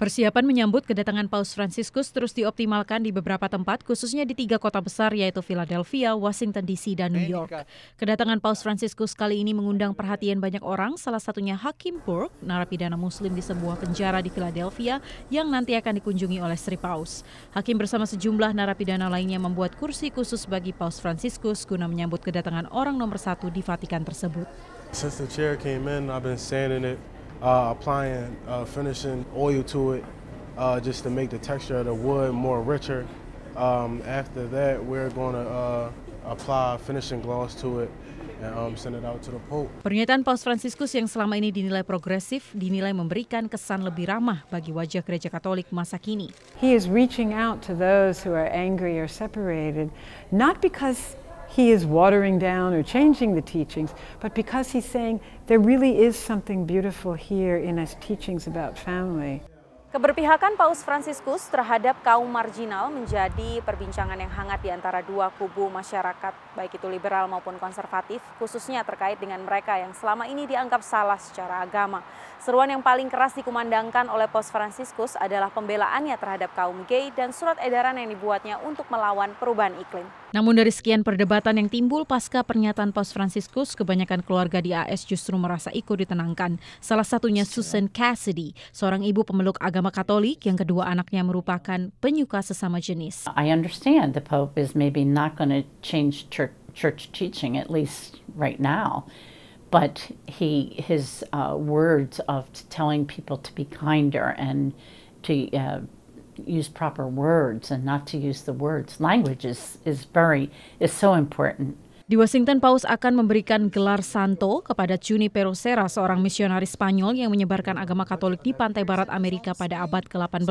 Persiapan menyambut kedatangan Paus Franciscus terus dioptimalkan di beberapa tempat, khususnya di tiga kota besar yaitu Philadelphia, Washington DC, dan New York. Kedatangan Paus Franciscus kali ini mengundang perhatian banyak orang, salah satunya Hakim Burke, narapidana muslim di sebuah penjara di Philadelphia yang nanti akan dikunjungi oleh Sri Paus. Hakim bersama sejumlah narapidana lainnya membuat kursi khusus bagi Paus Franciscus guna menyambut kedatangan orang nomor satu di Vatikan tersebut. Since the chair came in, I've been standing it uh, applying uh, finishing oil to it uh, just to make the texture of the wood more richer. Um, after that, we're going to uh, apply finishing gloss to it um, send it out to the Pope. Pernyataan Paus Franciscus yang selama ini dinilai progresif dinilai memberikan kesan lebih ramah bagi wajah gereja Katolik masa kini. He is reaching out to those who are angry or separated, not because he is watering down or changing the teachings, but because he's saying there really is something beautiful here in his teachings about family. Keberpihakan Paus Fransiskus terhadap kaum marginal menjadi perbincangan yang hangat di antara dua kubu masyarakat, baik itu liberal maupun konservatif, khususnya terkait dengan mereka yang selama ini dianggap salah secara agama. Seruan yang paling keras dikumandangkan oleh Paus Fransiskus adalah pembelaannya terhadap kaum gay dan surat edaran yang dibuatnya untuk melawan perubahan iklim. Namun dari sekian perdebatan yang timbul pasca pernyataan Paus Franciscus, kebanyakan keluarga di AS justru merasa ikut ditenangkan. Salah satunya Susan Cassidy, seorang ibu pemeluk agama Katolik yang kedua anaknya merupakan penyuka sesama jenis. I understand the Pope is maybe not going to change church, church teaching at least right now. But he, his uh, words of telling people to be kinder and to uh, use proper words and not to use the words. Language is, is very, is so important. Di Washington, Paus akan memberikan gelar santo kepada Junipero Serra, seorang misionaris Spanyol yang menyebarkan agama Katolik di pantai barat Amerika pada abad ke-18.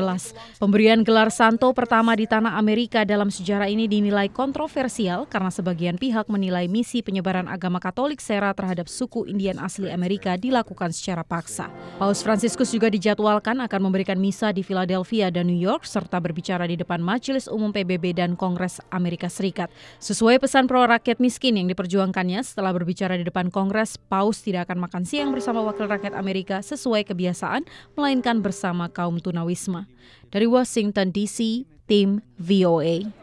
Pemberian gelar santo pertama di tanah Amerika dalam sejarah ini dinilai kontroversial karena sebagian pihak menilai misi penyebaran agama Katolik Serra terhadap suku Indian asli Amerika dilakukan secara paksa. Paus Franciscus juga dijadwalkan akan memberikan misa di Philadelphia dan New York serta berbicara di depan Majelis Umum PBB dan Kongres Amerika Serikat. Sesuai pesan pro rakyat miskin Mungkin yang diperjuangkannya setelah berbicara di depan Kongres, Paus tidak akan makan siang bersama wakil rakyat Amerika sesuai kebiasaan, melainkan bersama kaum tunawisma. Dari Washington DC, tim VOA.